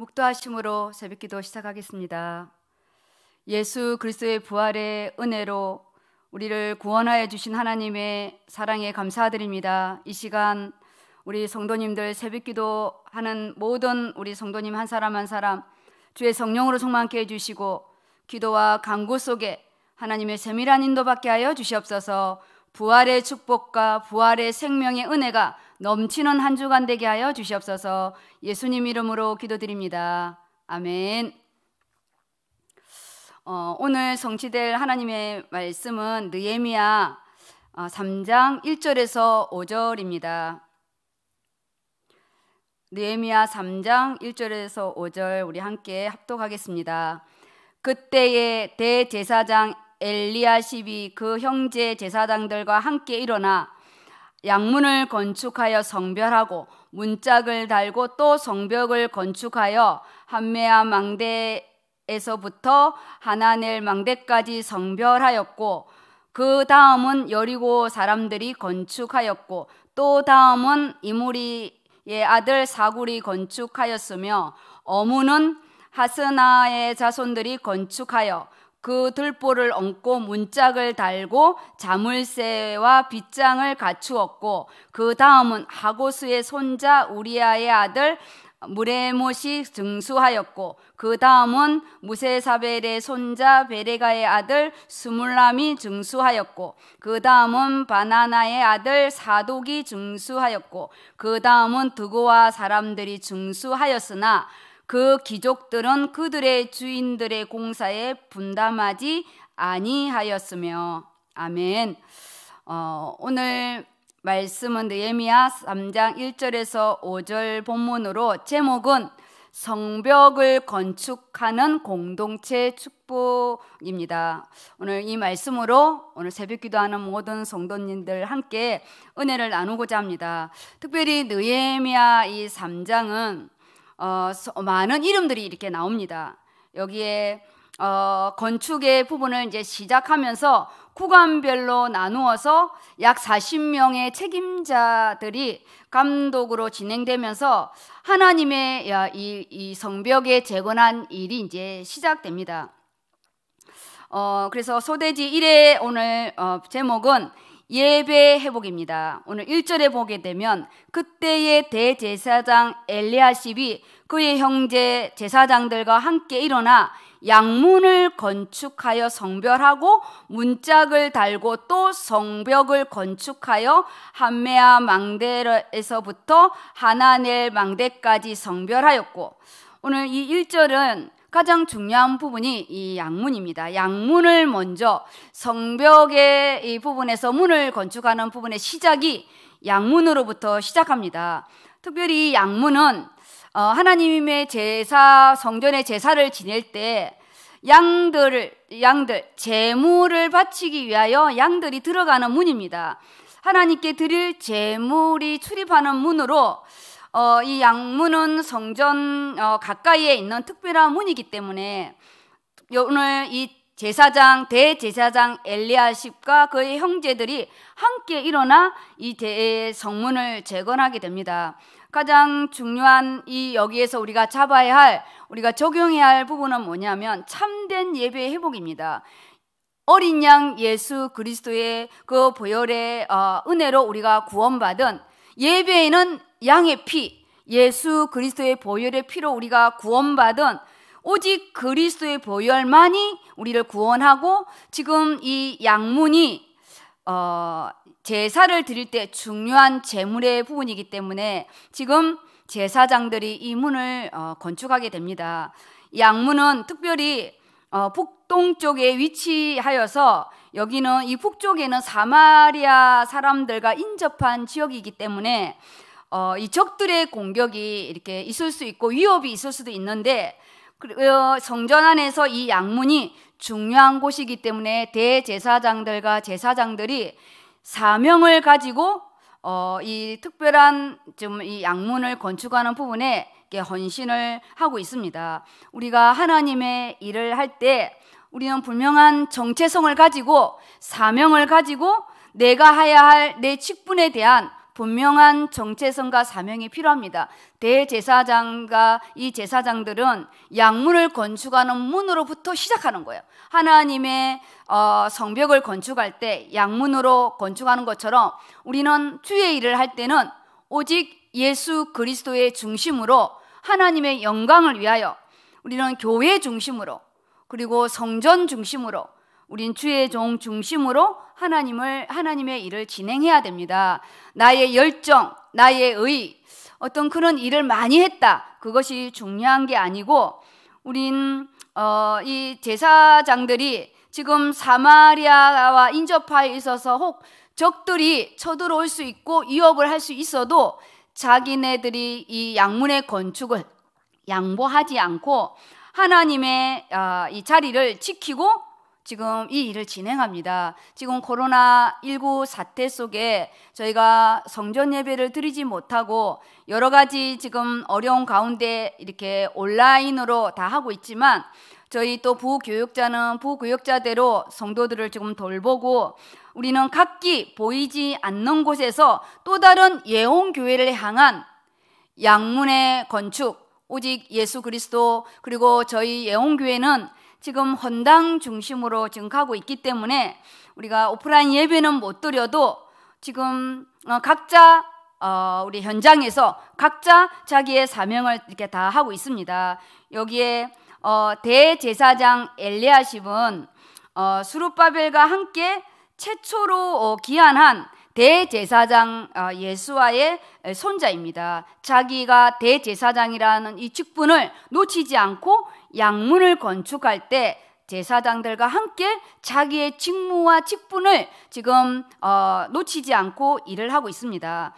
묵도하심으로 새벽기도 시작하겠습니다. 예수 그리스도의 부활의 은혜로 우리를 구원하여 주신 하나님의 사랑에 감사드립니다. 이 시간 우리 성도님들 새벽기도 하는 모든 우리 성도님 한 사람 한 사람 주의 성령으로 충만케 해주시고 기도와 강구 속에 하나님의 세밀한 인도받게 하여 주시옵소서 부활의 축복과 부활의 생명의 은혜가 넘치는 한 주간 되게 하여 주시옵소서. 예수님 이름으로 기도드립니다. 아멘. 어, 오늘 성취될 하나님의 말씀은 느헤미야 3장 어, 1절에서 5절입니다. 느헤미야 3장 1절에서 5절 우리 함께 합독하겠습니다. 그때에 대제사장 엘리야십이 그 형제 제사장들과 함께 일어나 양문을 건축하여 성별하고 문짝을 달고 또 성벽을 건축하여 한메아 망대에서부터 하나넬 망대까지 성별하였고 그 다음은 여리고 사람들이 건축하였고 또 다음은 이무리의 아들 사굴이 건축하였으며 어무는 하스나의 자손들이 건축하여 그 들보를 얹고 문짝을 달고 자물쇠와 빗장을 갖추었고 그 다음은 하고수의 손자 우리아의 아들 무레모시 증수하였고 그 다음은 무세사벨의 손자 베레가의 아들 스물람이 증수하였고 그 다음은 바나나의 아들 사독이 증수하였고 그 다음은 드고와 사람들이 증수하였으나 그 귀족들은 그들의 주인들의 공사에 분담하지 아니하였으며 아멘. 어, 오늘 말씀은 예미야 3장 1절에서 5절 본문으로 제목은 성벽을 건축하는 공동체 축복입니다. 오늘 이 말씀으로 오늘 새벽 기도하는 모든 성도님들 함께 은혜를 나누고자 합니다. 특별히 느헤미야 이 3장은 어, 많은 이름들이 이렇게 나옵니다. 여기에 어, 건축의 부분을 이제 시작하면서 구간별로 나누어서 약 40명의 책임자들이 감독으로 진행되면서 하나님의 야, 이, 이 성벽에 재건한 일이 이제 시작됩니다. 어, 그래서 소대지 1의 오늘 어, 제목은 예배의 회복입니다. 오늘 1절에 보게 되면 그때의 대제사장 엘리아십이 그의 형제 제사장들과 함께 일어나 양문을 건축하여 성별하고 문짝을 달고 또 성벽을 건축하여 한메아 망대에서부터 하나넬 망대까지 성별하였고 오늘 이 1절은 가장 중요한 부분이 이 양문입니다. 양문을 먼저 성벽의 이 부분에서 문을 건축하는 부분의 시작이 양문으로부터 시작합니다. 특별히 양문은 어, 하나님의 제사, 성전의 제사를 지낼 때 양들, 양들, 재물을 바치기 위하여 양들이 들어가는 문입니다. 하나님께 드릴 재물이 출입하는 문으로 어, 이 양문은 성전 어, 가까이에 있는 특별한 문이기 때문에 오늘 이 제사장 대제사장 엘리아십과 그의 형제들이 함께 일어나 이 대성문을 재건하게 됩니다. 가장 중요한 이 여기에서 우리가 잡아야 할 우리가 적용해야 할 부분은 뭐냐면 참된 예배 회복입니다. 어린 양 예수 그리스도의 그 보혈의 어, 은혜로 우리가 구원받은 예배에는 양의 피, 예수 그리스도의 보혈의 피로 우리가 구원받은 오직 그리스도의 보혈만이 우리를 구원하고 지금 이 양문이 어, 제사를 드릴 때 중요한 재물의 부분이기 때문에 지금 제사장들이 이 문을 어, 건축하게 됩니다. 양문은 특별히 어, 북동 쪽에 위치하여서 여기는 이 북쪽에는 사마리아 사람들과 인접한 지역이기 때문에 어, 이 적들의 공격이 이렇게 있을 수 있고 위협이 있을 수도 있는데 성전 안에서 이 양문이 중요한 곳이기 때문에 대제사장들과 제사장들이 사명을 가지고 어, 이 특별한 좀 이 양문을 건축하는 부분에 헌신을 하고 있습니다. 우리가 하나님의 일을 할 때 우리는 분명한 정체성을 가지고 사명을 가지고 내가 해야 할 내 직분에 대한 분명한 정체성과 사명이 필요합니다. 대제사장과 이 제사장들은 양문을 건축하는 문으로부터 시작하는 거예요. 하나님의 어, 성벽을 건축할 때 양문으로 건축하는 것처럼 우리는 주의 일을 할 때는 오직 예수 그리스도의 중심으로 하나님의 영광을 위하여 우리는 교회 중심으로 그리고 성전 중심으로 우린 주의 종 중심으로 하나님을 하나님의 일을 진행해야 됩니다. 나의 열정, 나의 의, 어떤 그런 일을 많이 했다. 그것이 중요한 게 아니고 우린 어, 이 제사장들이 지금 사마리아와 인접하에 있어서 혹 적들이 쳐들어올 수 있고 위협을 할 수 있어도 자기네들이 이 양문의 건축을 양보하지 않고 하나님의 어, 이 자리를 지키고 지금 이 일을 진행합니다. 지금 코로나19 사태 속에 저희가 성전 예배를 드리지 못하고 여러 가지 지금 어려운 가운데 이렇게 온라인으로 다 하고 있지만 저희 또 부교육자는 부교육자대로 성도들을 지금 돌보고 우리는 각기 보이지 않는 곳에서 또 다른 예언교회를 향한 양문의 건축, 오직 예수 그리스도 그리고 저희 예언교회는 지금 헌당 중심으로 지금 가고 있기 때문에 우리가 오프라인 예배는 못 드려도 지금 어, 각자 어, 우리 현장에서 각자 자기의 사명을 이렇게 다 하고 있습니다. 여기에 어, 대제사장 엘리아십은 어, 수룹바벨과 함께 최초로 기한한 어, 대제사장 어, 예수와의 손자입니다. 자기가 대제사장이라는 이 직분을 놓치지 않고 양문을 건축할 때 제사장들과 함께 자기의 직무와 직분을 지금 어, 놓치지 않고 일을 하고 있습니다.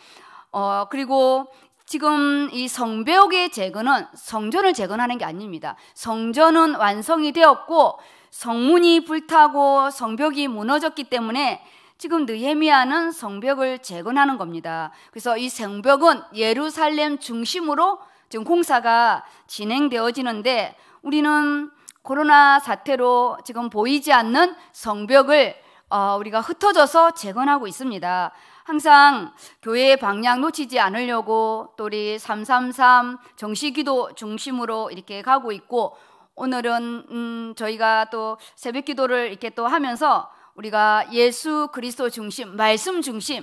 어, 그리고 지금 이성배의 재건은 성전을 재건하는 게 아닙니다. 성전은 완성이 되었고 성문이 불타고 성벽이 무너졌기 때문에 지금 느헤미야는 성벽을 재건하는 겁니다. 그래서 이 성벽은 예루살렘 중심으로 지금 공사가 진행되어지는데 우리는 코로나 사태로 지금 보이지 않는 성벽을 어, 우리가 흩어져서 재건하고 있습니다. 항상 교회의 방향 놓치지 않으려고 또 우리 333 정시기도 중심으로 이렇게 가고 있고 오늘은 음, 저희가 또 새벽 기도를 이렇게 또 하면서 우리가 예수 그리스도 중심, 말씀 중심,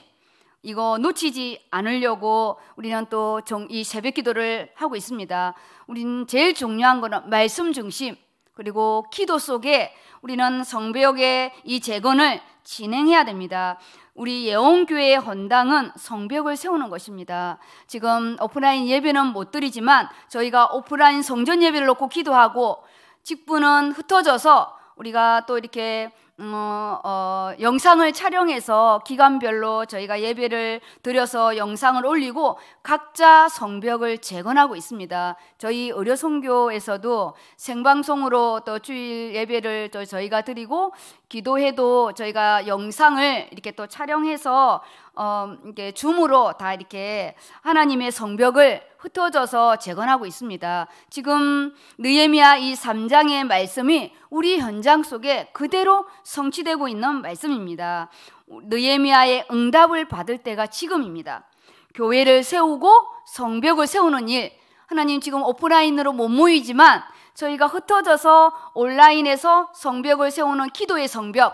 이거 놓치지 않으려고 우리는 또 이 새벽 기도를 하고 있습니다. 우리는 제일 중요한 거는 말씀 중심, 그리고 기도 속에 우리는 성벽의이 재건을 진행해야 됩니다. 우리 예원교회의 헌당은 성벽을 세우는 것입니다. 지금 오프라인 예배는 못 드리지만 저희가 오프라인 성전 예배를 놓고 기도하고 직분은 흩어져서 우리가 또 이렇게 어, 어, 영상을 촬영해서 기간별로 저희가 예배를 드려서 영상을 올리고 각자 성벽을 재건하고 있습니다. 저희 의료선교에서도 생방송으로 또 주일 예배를 또 저희가 드리고 기도해도 저희가 영상을 이렇게 또 촬영해서 어, 이렇게 줌으로 다 이렇게 하나님의 성벽을 흩어져서 재건하고 있습니다. 지금 느헤미야 이 3장의 말씀이 우리 현장 속에 그대로 성취되고 있는 말씀입니다. 느헤미야의 응답을 받을 때가 지금입니다. 교회를 세우고 성벽을 세우는 일 하나님 지금 오프라인으로 못 모이지만 저희가 흩어져서 온라인에서 성벽을 세우는 기도의 성벽을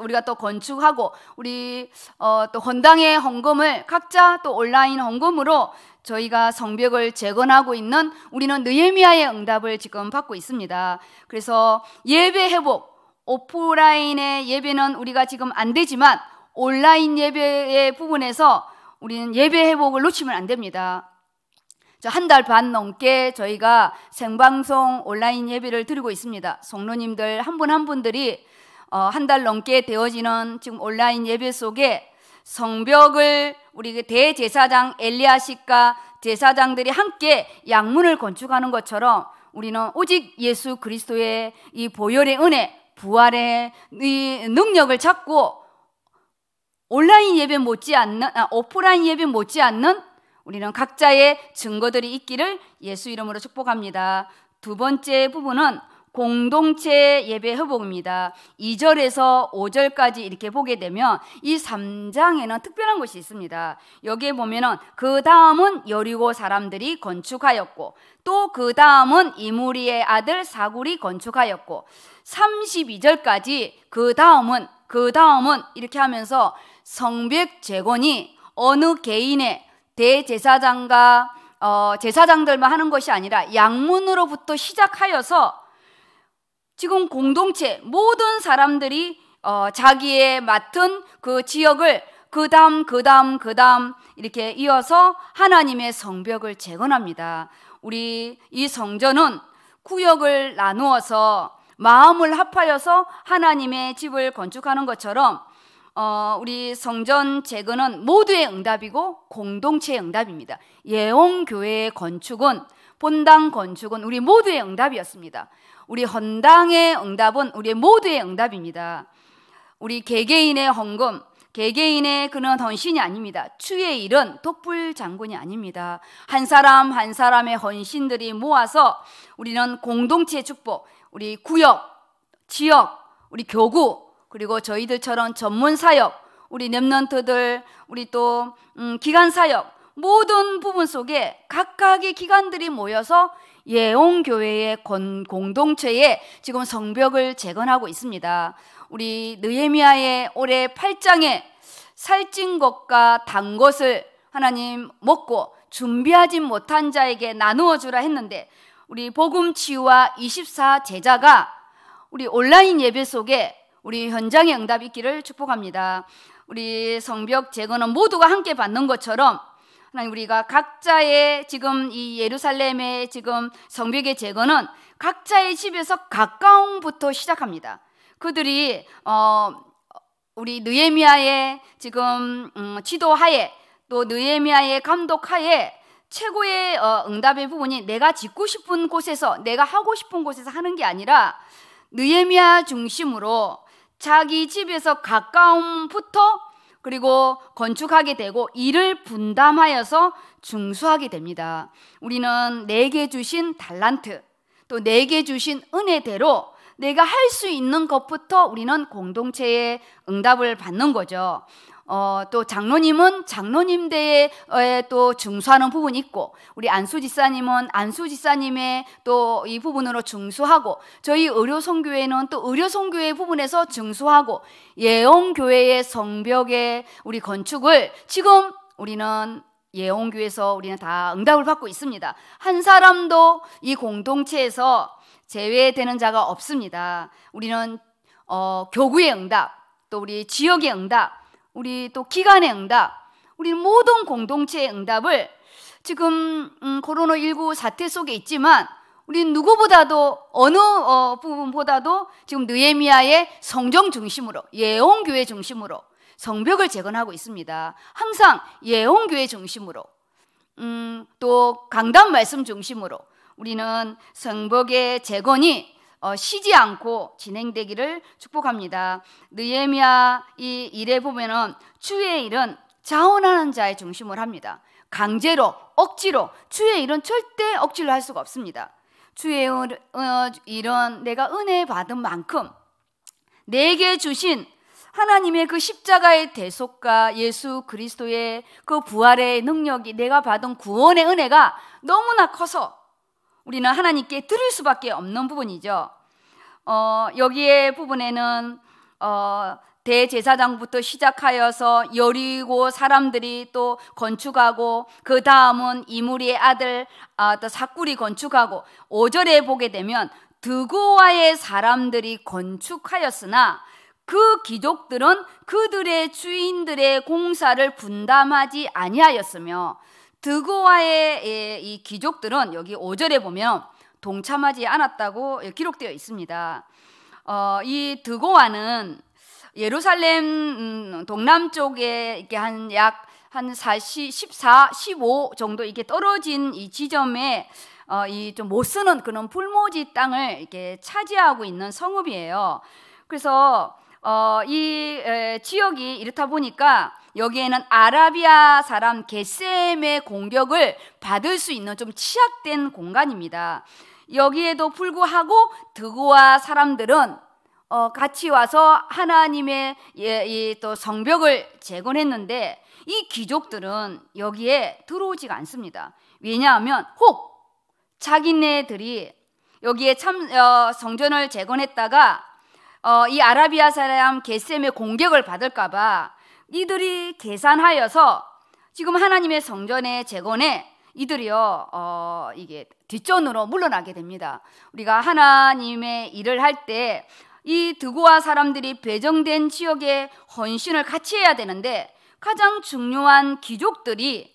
우리가 또 건축하고 우리 어, 또 헌당의 헌금을 각자 또 온라인 헌금으로 저희가 성벽을 재건하고 있는 우리는 느헤미야의 응답을 지금 받고 있습니다. 그래서 예배 회복 오프라인의 예배는 우리가 지금 안 되지만 온라인 예배의 부분에서 우리는 예배 회복을 놓치면 안 됩니다. 한달반 넘게 저희가 생방송 온라인 예배를 드리고 있습니다. 성로님들 한 분한 한 분들이 어, 한 달 넘게 되어지는 지금 온라인 예배 속에 성벽을 우리 그 대제사장 엘리아식과 제사장들이 함께 양문을 건축하는 것처럼 우리는 오직 예수 그리스도의 이 보혈의 은혜, 부활의 이 능력을 찾고 온라인 예배 못지않는 아, 오프라인 예배 못지않는 우리는 각자의 증거들이 있기를 예수 이름으로 축복합니다. 두 번째 부분은 공동체 예배 회복입니다. 2절에서 5절까지 이렇게 보게 되면 이 3장에는 특별한 것이 있습니다. 여기에 보면은 그 다음은 여리고 사람들이 건축하였고 또 그 다음은 이무리의 아들 사굴이 건축하였고 32절까지 그 다음은 그 다음은 이렇게 하면서 성벽 재건이 어느 개인의 대제사장과 어, 제사장들만 하는 것이 아니라 양문으로부터 시작하여서 지금 공동체 모든 사람들이 어, 자기의 맡은 그 지역을 그다음 그다음 그다음 이렇게 이어서 하나님의 성벽을 재건합니다. 우리 이 성전은 구역을 나누어서 마음을 합하여서 하나님의 집을 건축하는 것처럼 어, 우리 성전 재건은 모두의 응답이고 공동체의 응답입니다. 예홍교회의 건축은 본당 건축은 우리 모두의 응답이었습니다. 우리 헌당의 응답은 우리 모두의 응답입니다. 우리 개개인의 헌금, 개개인의 그는 헌신이 아닙니다. 추의 일은 독불 장군이 아닙니다. 한 사람 한 사람의 헌신들이 모아서 우리는 공동체 축복, 우리 구역, 지역, 우리 교구, 그리고 저희들처럼 전문 사역, 우리 랩런트들, 우리 또 음, 기관 사역 모든 부분 속에 각각의 기관들이 모여서 예옹교회의 공동체에 지금 성벽을 재건하고 있습니다. 우리 느헤미야의 올해 8장에 살찐 것과 단 것을 하나님 먹고 준비하지 못한 자에게 나누어 주라 했는데 우리 복음 치유와 24 제자가 우리 온라인 예배 속에 우리 현장의 응답이 있기를 축복합니다. 우리 성벽 재건은 모두가 함께 받는 것처럼 하나님 우리가 각자의 지금 이 예루살렘의 지금 성벽의 재건은 각자의 집에서 가까움부터 시작합니다. 그들이 어 우리 느헤미야의 지금 음, 지도하에 또 느헤미야의 감독하에 최고의 어, 응답의 부분이 내가 짓고 싶은 곳에서 내가 하고 싶은 곳에서 하는 게 아니라 느헤미야 중심으로 자기 집에서 가까움부터 그리고 건축하게 되고 이를 분담하여서 중수하게 됩니다. 우리는 내게 네 주신 달란트, 또 내게 네 주신 은혜대로 내가 할 수 있는 것부터 우리는 공동체의 응답을 받는 거죠. 어, 또 장로님은 장로님대에 또 중수하는 부분이 있고 우리 안수 지사님은 안수 지사님의 또 이 부분으로 중수하고 저희 의료 성교회는또 의료 성교회 부분에서 중수하고 예언 교회의 성벽의 우리 건축을 지금 우리는 예언교에서 회 우리는 다 응답을 받고 있습니다. 한 사람도 이 공동체에서 제외되는 자가 없습니다. 우리는 어, 교구의 응답, 또 우리 지역의 응답, 우리 또 기관의 응답, 우리 모든 공동체의 응답을 지금 음, 코로나19 사태 속에 있지만 우리 누구보다도 어느 어, 부분보다도 지금 느에미아의 성정 중심으로 예언교회 중심으로 성벽을 재건하고 있습니다. 항상 예언교회 중심으로 음, 또 강단 말씀 중심으로 우리는 성벽의 재건이 어, 쉬지 않고 진행되기를 축복합니다. 느헤미야 이 일에 보면은 주의 일은 자원하는 자의 중심을 합니다. 강제로 억지로 주의 일은 절대 억지로 할 수가 없습니다. 주의 어, 일은 내가 은혜 받은 만큼 내게 주신 하나님의 그 십자가의 대속과 예수 그리스도의 그 부활의 능력이 내가 받은 구원의 은혜가 너무나 커서 우리는 하나님께 들을 수밖에 없는 부분이죠. 어, 여기에 부분에는 어, 대제사장부터 시작하여서 여리고 사람들이 또 건축하고 그 다음은 이무리의 아들 아, 또 사꾸리 건축하고 오절에 보게 되면 드고와의 사람들이 건축하였으나 그 귀족들은 그들의 주인들의 공사를 분담하지 아니하였으며 드고아의 예, 이 귀족들은 여기 5절에 보면 동참하지 않았다고 기록되어 있습니다. 어, 이 드고아는 예루살렘 음, 동남쪽에 이렇게 한 약한 14, 15 정도 이렇게 떨어진 이 지점에 어, 이좀못 쓰는 그런 불모지 땅을 이렇게 차지하고 있는 성읍이에요. 그래서 어, 이 에, 지역이 이렇다 보니까 여기에는 아라비아 사람 게셈의 공격을 받을 수 있는 좀 취약된 공간입니다. 여기에도 불구하고 드고와 사람들은 어, 같이 와서 하나님의 예, 예, 또 성벽을 재건했는데 이 귀족들은 여기에 들어오지가 않습니다. 왜냐하면 혹 자기네들이 여기에 참 어, 성전을 재건했다가 어, 이 아라비아 사람 게셈의 공격을 받을까봐 이들이 계산하여서 지금 하나님의 성전에 재건에 이들이요 어, 이게 뒷전으로 물러나게 됩니다. 우리가 하나님의 일을 할 때 이 드고아 사람들이 배정된 지역에 헌신을 같이 해야 되는데 가장 중요한 귀족들이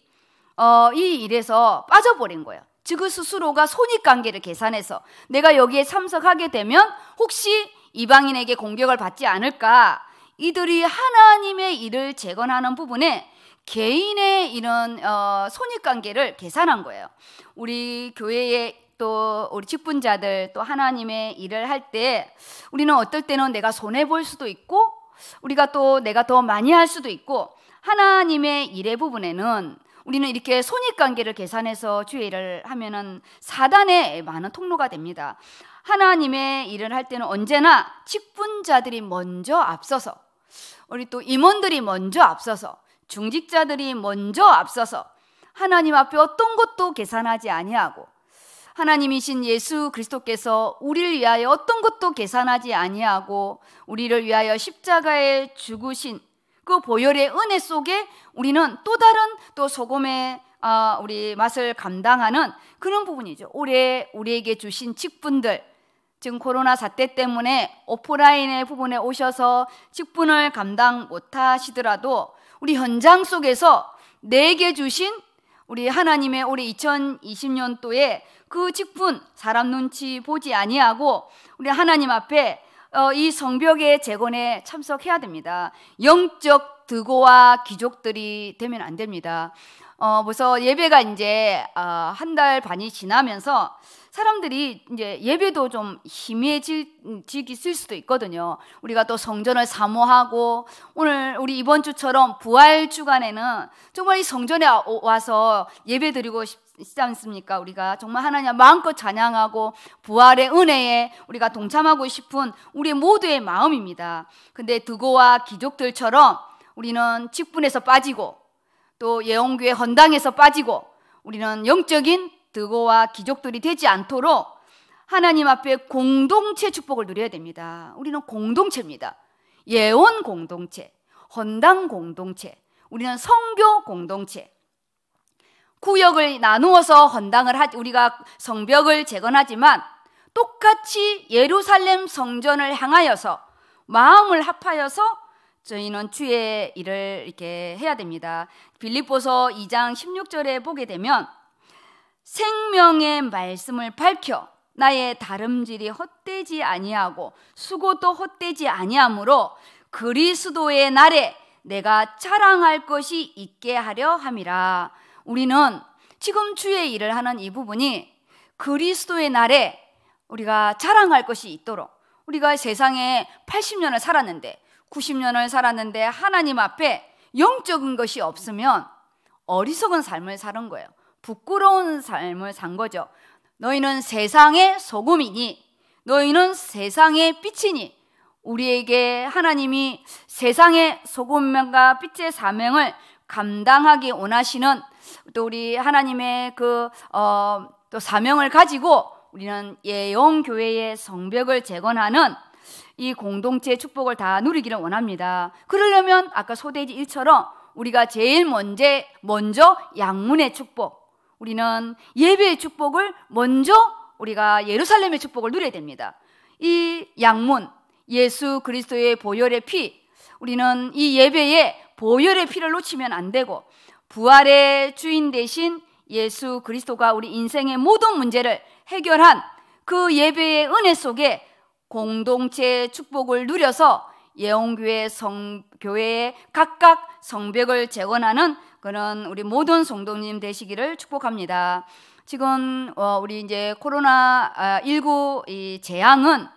어, 이 일에서 빠져버린 거예요. 즉그 스스로가 손익관계를 계산해서 내가 여기에 참석하게 되면 혹시 이방인에게 공격을 받지 않을까 이들이 하나님의 일을 재건하는 부분에 개인의 이런 어, 손익 관계를 계산한 거예요. 우리 교회의 또 우리 직분자들 또 하나님의 일을 할 때 우리는 어떨 때는 내가 손해 볼 수도 있고 우리가 또 내가 더 많이 할 수도 있고 하나님의 일의 부분에는 우리는 이렇게 손익 관계를 계산해서 주의를 하면은 사단의 많은 통로가 됩니다. 하나님의 일을 할 때는 언제나 직분자들이 먼저 앞서서 우리 또 임원들이 먼저 앞서서 중직자들이 먼저 앞서서 하나님 앞에 어떤 것도 계산하지 아니하고 하나님이신 예수 그리스도께서 우리를 위하여 어떤 것도 계산하지 아니하고 우리를 위하여 십자가에 죽으신 그 보혈의 은혜 속에 우리는 또 다른 또 소금의 아, 우리 맛을 감당하는 그런 부분이죠. 올해 우리에게 주신 직분들 지금 코로나 사태 때문에 오프라인의 부분에 오셔서 직분을 감당 못하시더라도 우리 현장 속에서 내게 주신 우리 하나님의 우리 2020년도에 그 직분 사람 눈치 보지 아니하고 우리 하나님 앞에 어, 이 성벽의 재건에 참석해야 됩니다. 영적 드고와 귀족들이 되면 안 됩니다. 어, 벌써 예배가 이제 어, 한달 반이 지나면서 사람들이 이제 예배도 좀 희미해지기 쓸 수도 있거든요. 우리가 또 성전을 사모하고 오늘 우리 이번 주처럼 부활 주간에는 정말 이 성전에 와서 예배 드리고 싶지 않습니까? 우리가 정말 하나님 마음껏 찬양하고 부활의 은혜에 우리가 동참하고 싶은 우리 모두의 마음입니다. 근데 드고와 귀족들처럼 우리는 직분에서 빠지고 또 예언교회 헌당에서 빠지고 우리는 영적인 드고와 기족들이 되지 않도록 하나님 앞에 공동체 축복을 누려야 됩니다. 우리는 공동체입니다. 예언 공동체, 헌당 공동체, 우리는 성교 공동체. 구역을 나누어서 헌당을 하, 우리가 성벽을 재건하지만 똑같이 예루살렘 성전을 향하여서 마음을 합하여서 저희는 주의 일을 이렇게 해야 됩니다. 빌립보서 2장 16절에 보게 되면 생명의 말씀을 밝혀 나의 다름질이 헛되지 아니하고 수고도 헛되지 아니하므로 그리스도의 날에 내가 자랑할 것이 있게 하려 함이라. 우리는 지금 주의 일을 하는 이 부분이 그리스도의 날에 우리가 자랑할 것이 있도록 우리가 세상에 80년을 살았는데 90년을 살았는데 하나님 앞에 영적인 것이 없으면 어리석은 삶을 사는 거예요. 부끄러운 삶을 산 거죠. 너희는 세상의 소금이니 너희는 세상의 빛이니 우리에게 하나님이 세상의 소금과 빛의 사명을 감당하기 원하시는 또 우리 하나님의 그, 어, 또 사명을 가지고 우리는 예용교회의 성벽을 재건하는 이 공동체의 축복을 다 누리기를 원합니다. 그러려면 아까 소대지 일처럼 우리가 제일 먼저, 먼저 양문의 축복, 우리는 예배의 축복을 먼저 우리가 예루살렘의 축복을 누려야 됩니다. 이 양문 예수 그리스도의 보혈의 피 우리는 이 예배에 보혈의 피를 놓치면 안 되고 부활의 주인 대신 예수 그리스도가 우리 인생의 모든 문제를 해결한 그 예배의 은혜 속에 공동체의 축복을 누려서 예원교회 성 교회에 각각 성벽을 재건하는 그런 우리 모든 성도님 되시기를 축복합니다. 지금 어, 우리 이제 코로나 1 아, 9 재앙은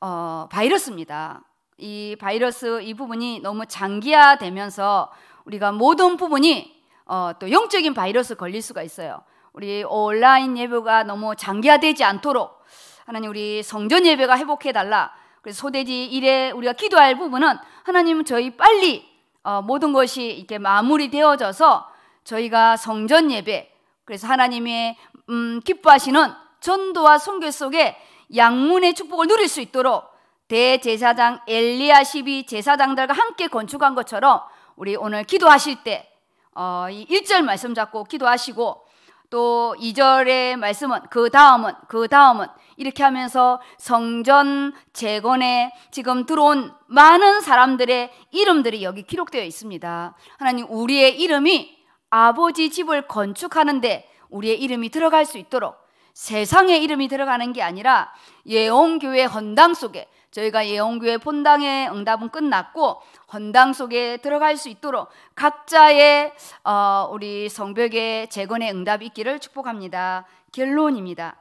어, 바이러스입니다. 이 바이러스 이 부분이 너무 장기화되면서 우리가 모든 부분이 어, 또 영적인 바이러스 걸릴 수가 있어요. 우리 온라인 예배가 너무 장기화되지 않도록 하나님 우리 성전 예배가 회복해 달라. 그래서 소대지 1에 우리가 기도할 부분은 하나님 저희 빨리 어, 모든 것이 이렇게 마무리되어져서 저희가 성전 예배 그래서 하나님의 음, 기뻐하시는 전도와 성교 속에 양문의 축복을 누릴 수 있도록 대제사장 엘리아십이 제사장들과 함께 건축한 것처럼 우리 오늘 기도하실 때 어, 이 1절 말씀 잡고 기도하시고 또 2절의 말씀은 그 다음은 그 다음은 이렇게 하면서 성전 재건에 지금 들어온 많은 사람들의 이름들이 여기 기록되어 있습니다. 하나님 우리의 이름이 아버지 집을 건축하는데 우리의 이름이 들어갈 수 있도록 세상의 이름이 들어가는 게 아니라 예언교회 헌당 속에 저희가 예원교회 본당의 응답은 끝났고 헌당 속에 들어갈 수 있도록 각자의 어, 우리 성벽의 재건의 응답이 있기를 축복합니다. 결론입니다.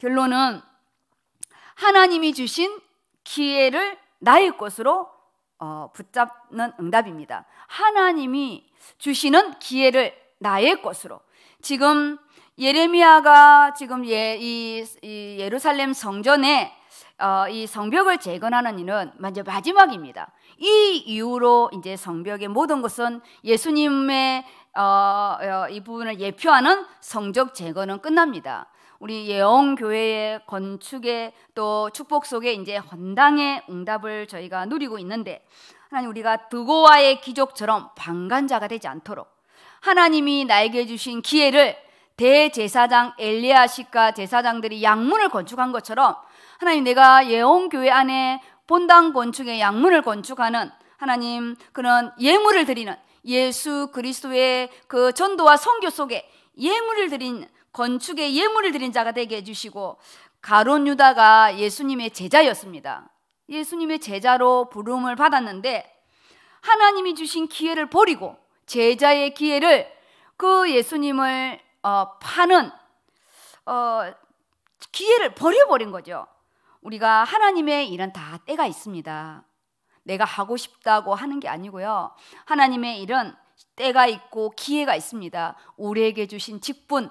결론은 하나님이 주신 기회를 나의 것으로 어, 붙잡는 응답입니다. 하나님이 주시는 기회를 나의 것으로 지금 예레미야가 지금 예, 이, 이 예루살렘 성전에 어, 이 성벽을 재건하는 일은 먼저 마지막입니다. 이 이후로 이제 성벽의 모든 것은 예수님의 어, 어, 이 부분을 예표하는 성적 재건은 끝납니다. 우리 예언 교회의 건축의 또 축복 속에 이제 헌당의 응답을 저희가 누리고 있는데 하나님 우리가 드고와의 기적처럼 방관자가 되지 않도록 하나님이 나에게 주신 기회를 대제사장 엘리야식과 제사장들이 양문을 건축한 것처럼 하나님 내가 예언교회 안에 본당 건축의 양문을 건축하는 하나님 그런 예물을 드리는 예수 그리스도의 그 전도와 성교 속에 예물을 드린 건축의 예물을 드린 자가 되게 해주시고 가론 유다가 예수님의 제자였습니다. 예수님의 제자로 부름을 받았는데 하나님이 주신 기회를 버리고 제자의 기회를 그 예수님을 어, 파는 어, 기회를 버려버린 거죠. 우리가 하나님의 일은 다 때가 있습니다. 내가 하고 싶다고 하는 게 아니고요. 하나님의 일은 때가 있고 기회가 있습니다. 우리에게 주신 직분,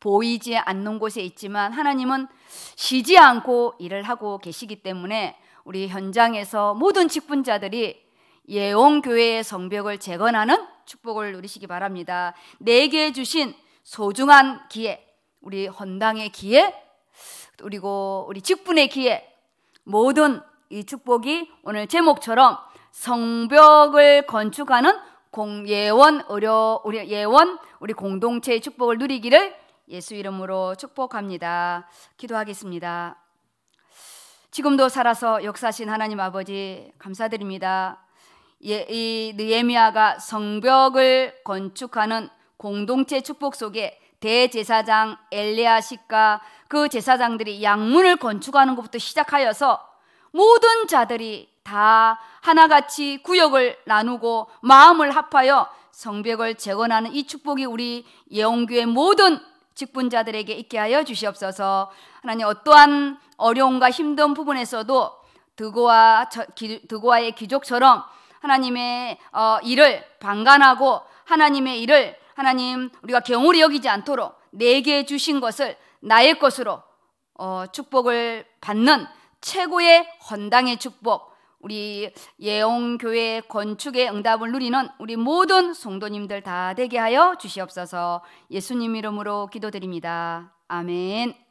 보이지 않는 곳에 있지만 하나님은 쉬지 않고 일을 하고 계시기 때문에 우리 현장에서 모든 직분자들이 예원교회의 성벽을 재건하는 축복을 누리시기 바랍니다. 내게 주신 소중한 기회, 우리 헌당의 기회, 그리고 우리 직분의 기회, 모든 이 축복이 오늘 제목처럼 성벽을 건축하는 공, 예원, 의료, 우리 예원, 우리 공동체의 축복을 누리기를 예수 이름으로 축복합니다. 기도하겠습니다. 지금도 살아서 역사신 하나님 아버지 감사드립니다. 예, 이 느헤미야가 성벽을 건축하는 공동체 축복 속에 대제사장 엘리아식과 그 제사장들이 양문을 건축하는 것부터 시작하여서 모든 자들이 다 하나같이 구역을 나누고 마음을 합하여 성벽을 재건하는 이 축복이 우리 예원교회 모든 직분자들에게 있게 하여 주시옵소서. 하나님 어떠한 어려움과 힘든 부분에서도 드고와 드고와의 귀족처럼 하나님의 어, 일을 방관하고 하나님의 일을 하나님 우리가 경홀히 여기지 않도록 내게 주신 것을 나의 것으로 어, 축복을 받는 최고의 헌당의 축복 우리 예홍교회 건축의 응답을 누리는 우리 모든 성도님들 다 되게 하여 주시옵소서 예수님 이름으로 기도드립니다. 아멘.